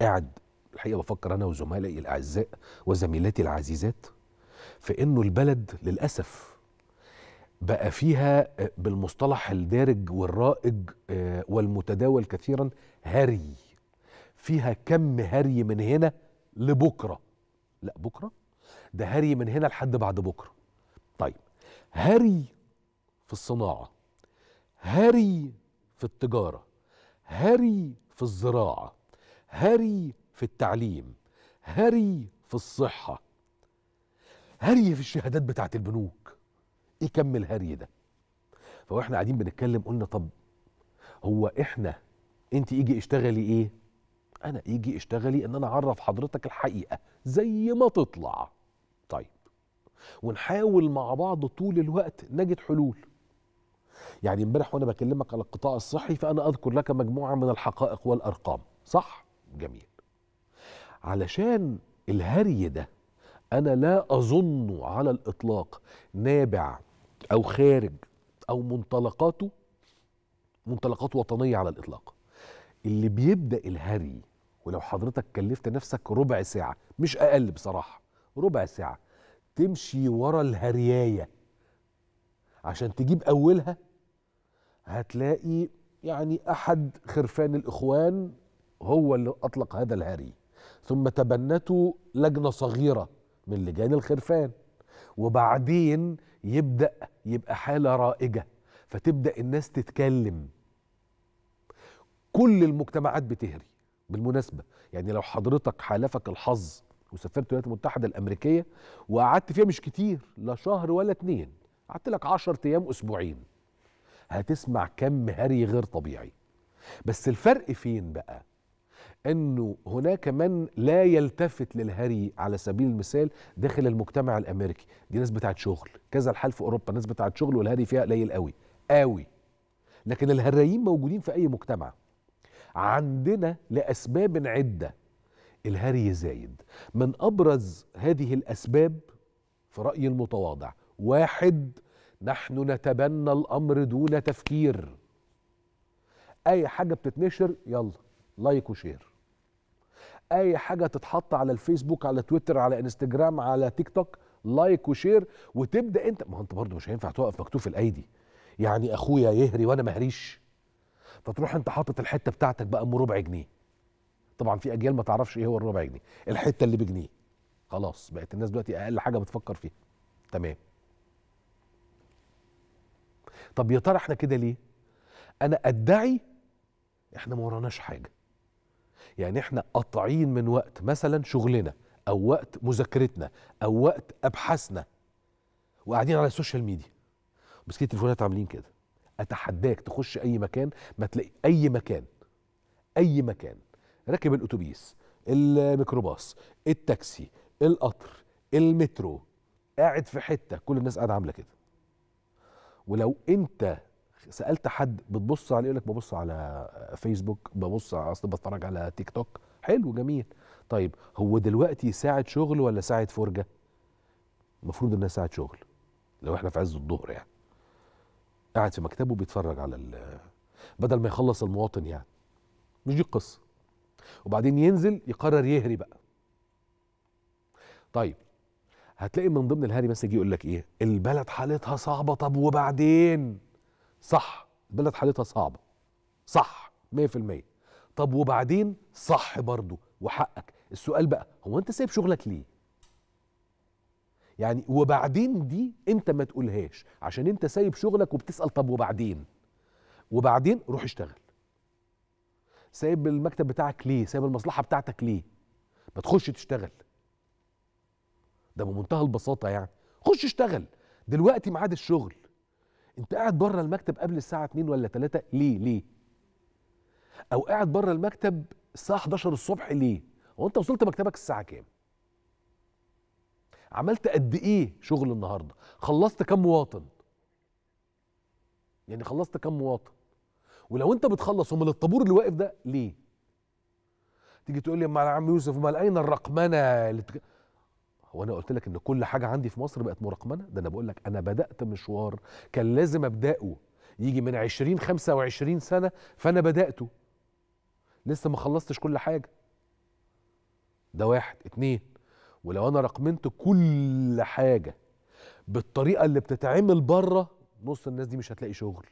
قاعد الحقيقه بفكر انا وزملائي الاعزاء وزميلاتي العزيزات في انه البلد للاسف بقى فيها آه، بالمصطلح الدارج والرائج آه، والمتداول كثيرا هري فيها كم هري من هنا لبكره لا بكره ده هري من هنا لحد بعد بكره طيب هري في الصناعه هري في التجاره هري في الزراعه هري في التعليم هري في الصحة هري في الشهادات بتاعة البنوك ايه كم الهري ده فاحنا قاعدين بنتكلم قلنا طب هو احنا انت يجي اشتغلي ايه انا يجي اشتغلي ان انا اعرف حضرتك الحقيقة زي ما تطلع طيب ونحاول مع بعض طول الوقت نجد حلول يعني امبارح وانا بكلمك على القطاع الصحي فانا اذكر لك مجموعه من الحقائق والارقام صح جميل علشان الهري ده انا لا اظنه على الاطلاق نابع او خارج او منطلقاته منطلقات وطنيه على الاطلاق اللي بيبدا الهري ولو حضرتك كلفت نفسك ربع ساعه مش اقل بصراحه ربع ساعه تمشي ورا الهريايه عشان تجيب اولها هتلاقي يعني احد خرفان الاخوان هو اللي أطلق هذا الهري ثم تبنته لجنة صغيرة من لجان الخرفان وبعدين يبدأ يبقى حالة رائجة فتبدأ الناس تتكلم كل المجتمعات بتهري بالمناسبة يعني لو حضرتك حالفك الحظ وسافرت الولايات المتحدة الأمريكية وقعدت فيها مش كتير لا شهر ولا اتنين قعدت لك 10 أيام أسبوعين هتسمع كم هري غير طبيعي بس الفرق فين بقى انه هناك من لا يلتفت للهري على سبيل المثال داخل المجتمع الامريكي دي ناس بتاعت شغل كذا الحال في اوروبا ناس بتاعت شغل والهري فيها قليل قوي قوي لكن الهرايين موجودين في اي مجتمع عندنا لاسباب عده الهري زايد من ابرز هذه الاسباب في رايي المتواضع واحد نحن نتبنى الامر دون تفكير اي حاجه بتتنشر يلا لايك وشير اي حاجه تتحط على الفيسبوك على تويتر على انستجرام على تيك توك لايك وشير وتبدا انت ما هو انت برضه مش هينفع تقف مكتوف الايدي يعني اخويا يهري وانا مهريش فتروح انت حاطط الحته بتاعتك بقى ام ربع جنيه طبعا في اجيال ما تعرفش ايه هو الربع جنيه الحته اللي بجنيه خلاص بقت الناس دلوقتي اقل حاجه بتفكر فيها تمام طب يا ترى احنا كده ليه انا ادعي احنا ما وراناش حاجه يعني احنا قاطعين من وقت مثلا شغلنا او وقت مذاكرتنا او وقت ابحاثنا وقاعدين على السوشيال ميديا ماسكين التليفونات عاملين كده اتحداك تخش اي مكان ما تلاقي اي مكان اي مكان راكب الاتوبيس الميكروباص التاكسي القطر المترو قاعد في حته كل الناس قاعده عامله كده ولو انت سالت حد بتبص عليه يقول لك ببص على فيسبوك ببص اصل بتفرج على تيك توك حلو جميل طيب هو دلوقتي ساعه شغل ولا ساعه فرجه المفروض انها ساعه شغل لو احنا في عز الظهر يعني قاعد في مكتبه بيتفرج على بدل ما يخلص المواطن يعني مش دي القصه وبعدين ينزل يقرر يهري بقى طيب هتلاقي من ضمن الهري بس يجي يقول لك ايه البلد حالتها صعبه طب وبعدين صح البلد حالتها صعبه صح 100% طب وبعدين صح برضه وحقك السؤال بقى هو انت سايب شغلك ليه يعني وبعدين دي انت ما تقولهاش عشان انت سايب شغلك وبتسال طب وبعدين وبعدين روح اشتغل سايب المكتب بتاعك ليه سايب المصلحه بتاعتك ليه ما تخش تشتغل ده بمنتهى البساطه يعني خش اشتغل دلوقتي ميعاد الشغل انت قاعد بره المكتب قبل الساعه 2 ولا 3 ليه ليه او قاعد بره المكتب الساعه 11 الصبح ليه هو انت وصلت مكتبك الساعه كام عملت قد ايه شغل النهارده خلصت كام مواطن يعني خلصت كام مواطن ولو انت بتخلص امال الطابور اللي واقف ده ليه تيجي تقول لي امال عم يوسف امال اين الرقمنه اللي هو انا قلت لك ان كل حاجه عندي في مصر بقت مرقمنه ده انا بقول لك انا بدات مشوار كان لازم ابداه يجي من 20 25 سنه فانا بداته لسه ما خلصتش كل حاجه ده واحد اتنين ولو انا رقمنت كل حاجه بالطريقه اللي بتتعمل بره نص الناس دي مش هتلاقي شغل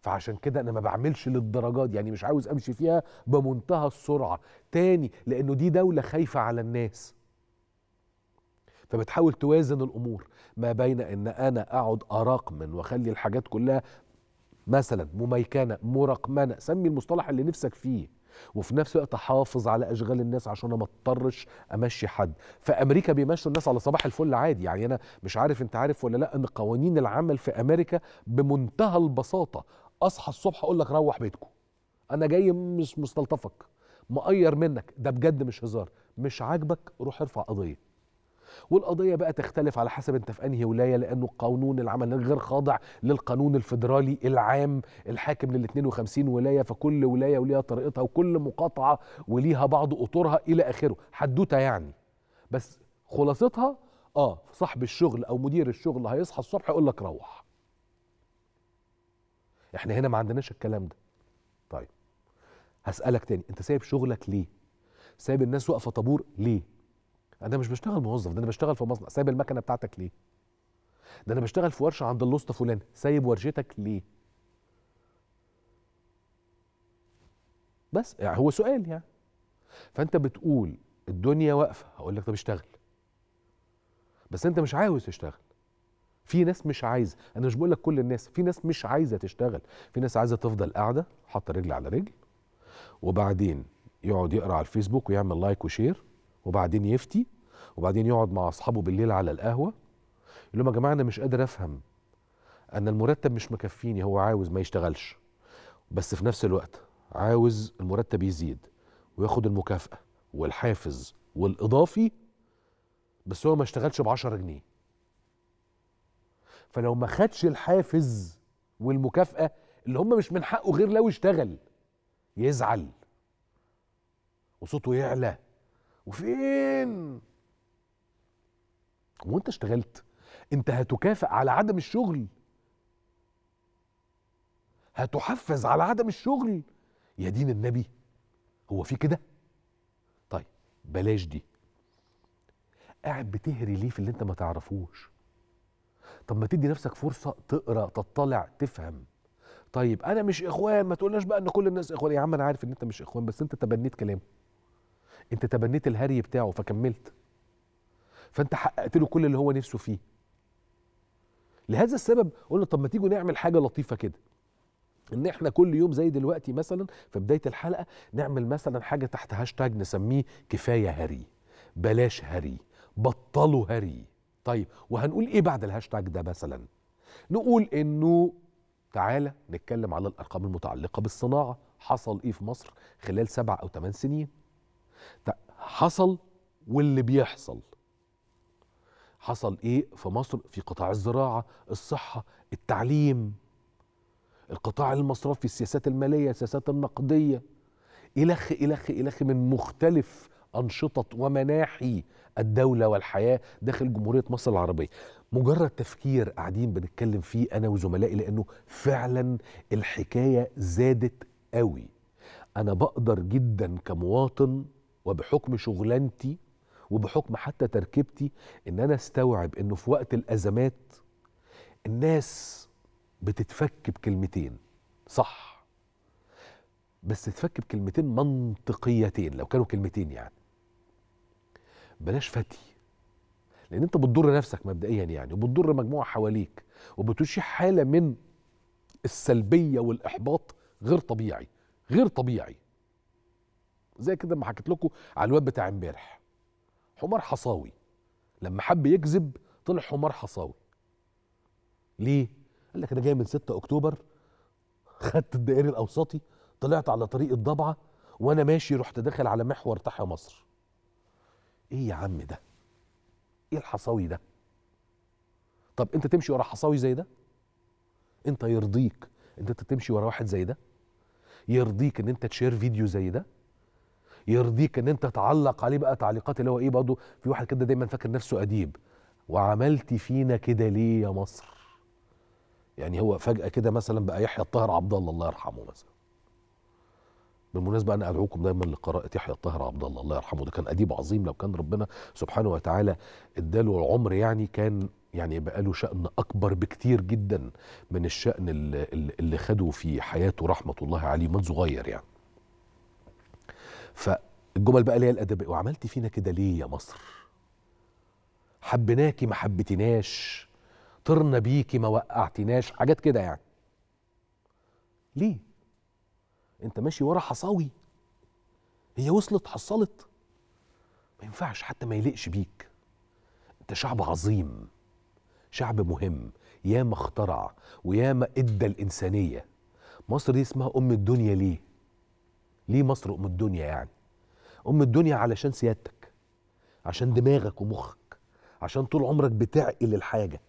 فعشان كده انا ما بعملش للدرجات يعني مش عاوز امشي فيها بمنتهى السرعه تاني لانه دي دوله خايفه على الناس فبتحاول توازن الامور ما بين ان انا اقعد اراقمن واخلي الحاجات كلها مثلا مميكنه مرقمنه سمي المصطلح اللي نفسك فيه وفي نفس الوقت احافظ على اشغال الناس عشان ما اضطرش امشي حد فامريكا بيمشوا الناس على صباح الفل عادي يعني انا مش عارف انت عارف ولا لا ان قوانين العمل في امريكا بمنتهى البساطه اصحى الصبح اقول لك روح بيتكم انا جاي مش مستلطفك مقير منك ده بجد مش هزار مش عاجبك روح ارفع قضيه والقضية بقى تختلف على حسب انت في انهي ولاية لانه قانون العمل غير خاضع للقانون الفيدرالي العام الحاكم لل 52 ولاية فكل ولاية وليها طريقتها وكل مقاطعة وليها بعض اطورها الى اخره حدوتة يعني بس خلاصتها اه صاحب الشغل او مدير الشغل هيصحى الصبح يقول لك روح احنا هنا ما عندناش الكلام ده طيب هسألك تاني انت سايب شغلك ليه سايب الناس واقفة طابور ليه انا مش بشتغل موظف ده انا بشتغل في مصنع سايب المكنه بتاعتك ليه ده انا بشتغل في ورشه عند اللوسته فلان سايب ورشتك ليه بس يعني هو سؤال يعني فانت بتقول الدنيا واقفه هقول لك طب اشتغل بس انت مش عاوز تشتغل في ناس مش عايزه انا مش بقول لك كل الناس في ناس مش عايزه تشتغل في ناس عايزه تفضل قاعده حاطه رجل على رجل وبعدين يقعد يقرا على الفيسبوك ويعمل لايك وشير وبعدين يفتي وبعدين يقعد مع اصحابه بالليل على القهوه يقول لهم يا جماعه انا مش قادر افهم ان المرتب مش مكفيني هو عاوز ما يشتغلش بس في نفس الوقت عاوز المرتب يزيد وياخد المكافاه والحافز والاضافي بس هو ما اشتغلش ب 10 جنيه فلو ما خدش الحافز والمكافاه اللي هم مش من حقه غير لو اشتغل يزعل وصوته يعلى وفين وانت اشتغلت انت هتكافئ على عدم الشغل هتحفز على عدم الشغل يا دين النبي هو في كده طيب بلاش دي قاعد بتهري ليه في اللي انت ما تعرفوش طب ما تدي نفسك فرصه تقرا تطلع تفهم طيب انا مش اخوان ما تقولناش بقى ان كل الناس اخوان يا عم انا عارف ان انت مش اخوان بس انت تبنيت كلامه انت تبنيت الهري بتاعه فكملت فانت حققت له كل اللي هو نفسه فيه لهذا السبب قلنا طب ما تيجوا نعمل حاجه لطيفه كده ان احنا كل يوم زي دلوقتي مثلا في بدايه الحلقه نعمل مثلا حاجه تحت هاشتاج نسميه كفايه هري بلاش هري بطلوا هري طيب وهنقول ايه بعد الهاشتاج ده مثلا نقول انه تعالى نتكلم على الارقام المتعلقه بالصناعه حصل ايه في مصر خلال سبع او ثمان سنين طيب، حصل واللي بيحصل حصل ايه في مصر في قطاع الزراعه الصحه التعليم القطاع المصرفي السياسات الماليه السياسات النقديه الخ الخ الخ من مختلف انشطه ومناحي الدوله والحياه داخل جمهوريه مصر العربيه مجرد تفكير قاعدين بنتكلم فيه انا وزملائي لانه فعلا الحكايه زادت قوي انا بقدر جدا كمواطن وبحكم شغلانتي وبحكم حتى تركيبتي ان انا استوعب انه في وقت الازمات الناس بتتفك بكلمتين صح بس تتفك بكلمتين منطقيتين لو كانوا كلمتين يعني بلاش فتي لان انت بتضر نفسك مبدئيا يعني وبتضر مجموعه حواليك وبتشي حاله من السلبيه والاحباط غير طبيعي غير طبيعي زي كده ما حكيت لكم على الواد بتاع امبارح حمار حصاوي لما حب يكذب طلع حمار حصاوي ليه قال لك انا جاي من 6 اكتوبر خدت الدائري الاوسطي طلعت على طريق الضبعه وانا ماشي رحت داخل على محور تحيا مصر ايه يا عم ده ايه الحصاوي ده طب انت تمشي ورا حصاوي زي ده انت يرضيك ان انت تمشي ورا واحد زي ده يرضيك ان انت تشير فيديو زي ده يرضيك ان انت تعلق عليه بقى تعليقات اللي هو ايه برضه في واحد كده دايما فاكر نفسه اديب وعملت فينا كده ليه يا مصر يعني هو فجاه كده مثلا بقى يحيى الطاهر عبد الله الله يرحمه مثلا بالمناسبة أنا أدعوكم دايما لقراءة يحيى الطاهر عبد الله الله يرحمه ده كان أديب عظيم لو كان ربنا سبحانه وتعالى اداله العمر يعني كان يعني يبقى له شأن أكبر بكتير جدا من الشأن اللي, اللي خده في حياته رحمة الله عليه من صغير يعني فالجمل بقى اللي هي الادبيه وعملت فينا كده ليه يا مصر حبيناكي ما حبيتيناش طرنا بيكي ما وقعتيناش حاجات كده يعني ليه انت ماشي ورا حصاوي هي وصلت حصلت ما ينفعش حتى ما يليقش بيك انت شعب عظيم شعب مهم ياما اخترع وياما ادى الانسانيه مصر دي اسمها ام الدنيا ليه ليه مصر ام الدنيا يعني ام الدنيا علشان سيادتك عشان دماغك ومخك عشان طول عمرك بتعقل الحاجه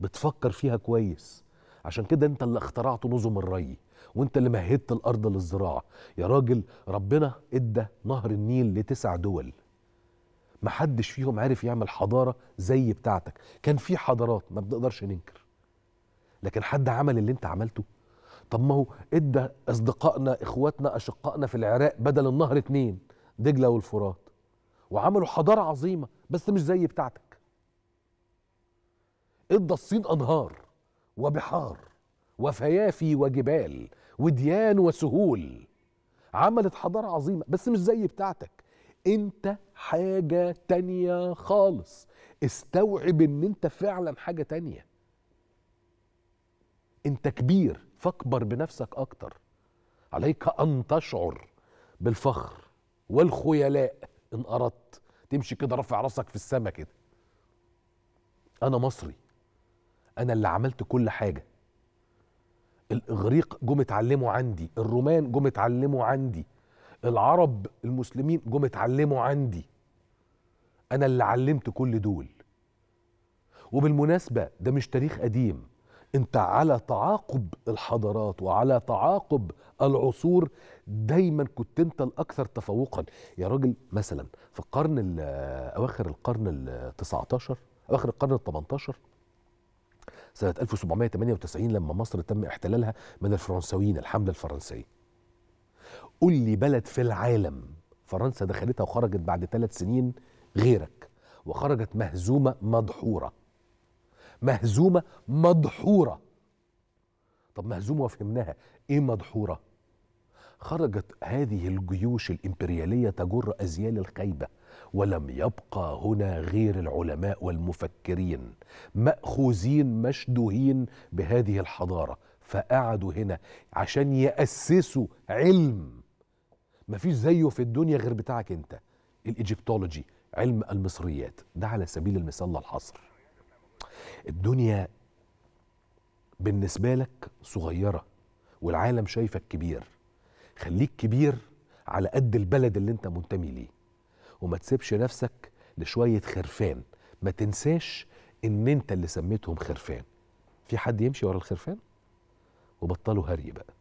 بتفكر فيها كويس عشان كده انت اللي اخترعت نظم الري وانت اللي مهدت الارض للزراعه يا راجل ربنا ادى نهر النيل لتسع دول محدش فيهم عرف يعمل حضاره زي بتاعتك كان في حضارات ما بنقدرش ننكر لكن حد عمل اللي انت عملته طب ما هو ادى اصدقائنا اخواتنا اشقائنا في العراق بدل النهر اتنين دجله والفرات وعملوا حضاره عظيمه بس مش زي بتاعتك ادى الصين انهار وبحار وفيافي وجبال وديان وسهول عملت حضاره عظيمه بس مش زي بتاعتك انت حاجه تانيه خالص استوعب ان انت فعلا حاجه تانيه انت كبير فاكبر بنفسك اكتر عليك ان تشعر بالفخر والخيلاء ان اردت تمشي كده رافع راسك في السما كده انا مصري انا اللي عملت كل حاجه الاغريق جم اتعلموا عندي الرومان جم اتعلموا عندي العرب المسلمين جم اتعلموا عندي انا اللي علمت كل دول وبالمناسبه ده مش تاريخ قديم انت على تعاقب الحضارات وعلى تعاقب العصور دايما كنت انت الاكثر تفوقا يا راجل مثلا في القرن اواخر القرن ال 19 اواخر القرن ال 18 سنة 1798 لما مصر تم احتلالها من الفرنسويين الحملة الفرنسية قول لي بلد في العالم فرنسا دخلتها وخرجت بعد ثلاث سنين غيرك وخرجت مهزومة مدحورة مهزومه مدحوره طب مهزومه وفهمناها ايه مدحوره خرجت هذه الجيوش الامبرياليه تجر ازيال الخيبه ولم يبقى هنا غير العلماء والمفكرين ماخوذين مشدوهين بهذه الحضاره فقعدوا هنا عشان ياسسوا علم مفيش زيه في الدنيا غير بتاعك انت الايجيبتولوجي علم المصريات ده على سبيل المثال الحصر الدنيا بالنسبة لك صغيرة والعالم شايفك كبير خليك كبير على قد البلد اللي انت منتمي ليه وما تسيبش نفسك لشوية خرفان ما تنساش ان انت اللي سميتهم خرفان في حد يمشي ورا الخرفان وبطلوا هري بقى